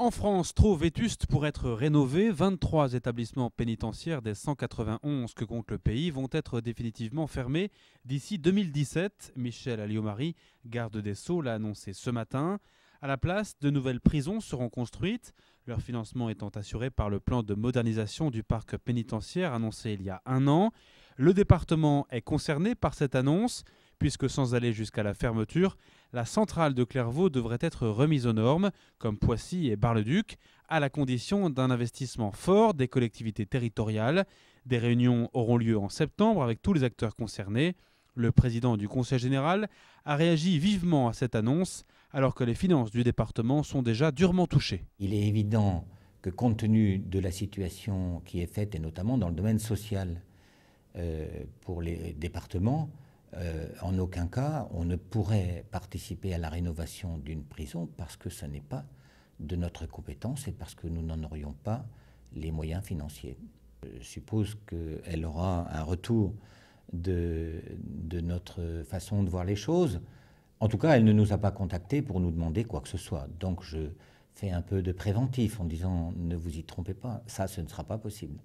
En France, trop vétuste pour être rénové, 23 établissements pénitentiaires des 191 que compte le pays vont être définitivement fermés d'ici 2017. Michel Alliomari, garde des Sceaux, l'a annoncé ce matin. À la place, de nouvelles prisons seront construites, leur financement étant assuré par le plan de modernisation du parc pénitentiaire annoncé il y a un an. Le département est concerné par cette annonce puisque sans aller jusqu'à la fermeture, la centrale de Clairvaux devrait être remise aux normes, comme Poissy et Bar-le-Duc, à la condition d'un investissement fort des collectivités territoriales. Des réunions auront lieu en septembre avec tous les acteurs concernés. Le président du Conseil général a réagi vivement à cette annonce, alors que les finances du département sont déjà durement touchées. Il est évident que compte tenu de la situation qui est faite, et notamment dans le domaine social, euh, pour les départements, euh, en aucun cas, on ne pourrait participer à la rénovation d'une prison parce que ce n'est pas de notre compétence et parce que nous n'en aurions pas les moyens financiers. Je suppose qu'elle aura un retour de, notre façon de voir les choses. En tout cas, elle ne nous a pas contactés pour nous demander quoi que ce soit. Donc je fais un peu de préventif en disant ne vous y trompez pas, ça ce ne sera pas possible.